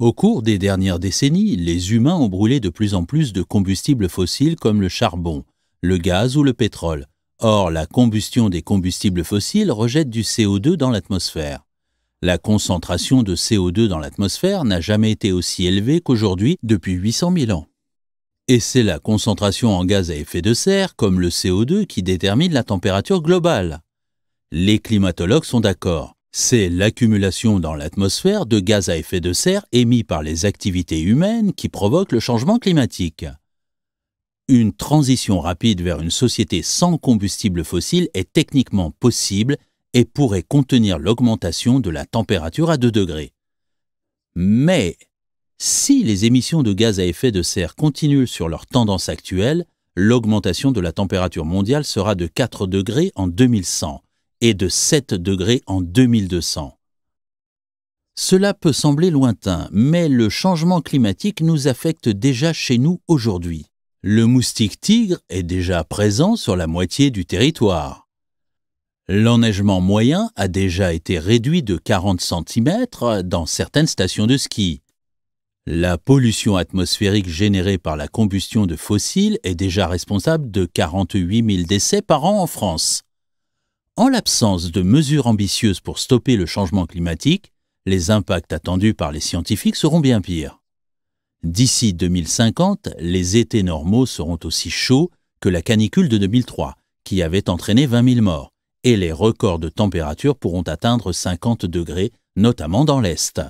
Au cours des dernières décennies, les humains ont brûlé de plus en plus de combustibles fossiles comme le charbon, le gaz ou le pétrole. Or, la combustion des combustibles fossiles rejette du CO2 dans l'atmosphère. La concentration de CO2 dans l'atmosphère n'a jamais été aussi élevée qu'aujourd'hui depuis 800 000 ans. Et c'est la concentration en gaz à effet de serre, comme le CO2, qui détermine la température globale. Les climatologues sont d'accord c'est l'accumulation dans l'atmosphère de gaz à effet de serre émis par les activités humaines qui provoque le changement climatique. Une transition rapide vers une société sans combustible fossile est techniquement possible et pourrait contenir l'augmentation de la température à 2 degrés. Mais si les émissions de gaz à effet de serre continuent sur leur tendance actuelle, l'augmentation de la température mondiale sera de 4 degrés en 2100 et de 7 degrés en 2200. Cela peut sembler lointain, mais le changement climatique nous affecte déjà chez nous aujourd'hui. Le moustique tigre est déjà présent sur la moitié du territoire. L'enneigement moyen a déjà été réduit de 40 cm dans certaines stations de ski. La pollution atmosphérique générée par la combustion de fossiles est déjà responsable de 48 000 décès par an en France. En l'absence de mesures ambitieuses pour stopper le changement climatique, les impacts attendus par les scientifiques seront bien pires. D'ici 2050, les étés normaux seront aussi chauds que la canicule de 2003, qui avait entraîné 20 000 morts, et les records de température pourront atteindre 50 degrés, notamment dans l'Est.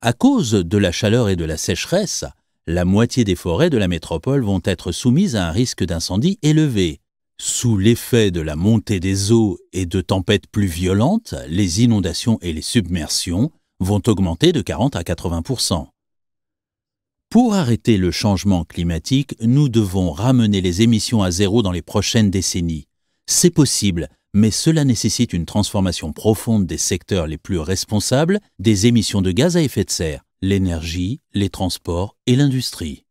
À cause de la chaleur et de la sécheresse, la moitié des forêts de la métropole vont être soumises à un risque d'incendie élevé, sous l'effet de la montée des eaux et de tempêtes plus violentes, les inondations et les submersions vont augmenter de 40 à 80 Pour arrêter le changement climatique, nous devons ramener les émissions à zéro dans les prochaines décennies. C'est possible, mais cela nécessite une transformation profonde des secteurs les plus responsables des émissions de gaz à effet de serre, l'énergie, les transports et l'industrie.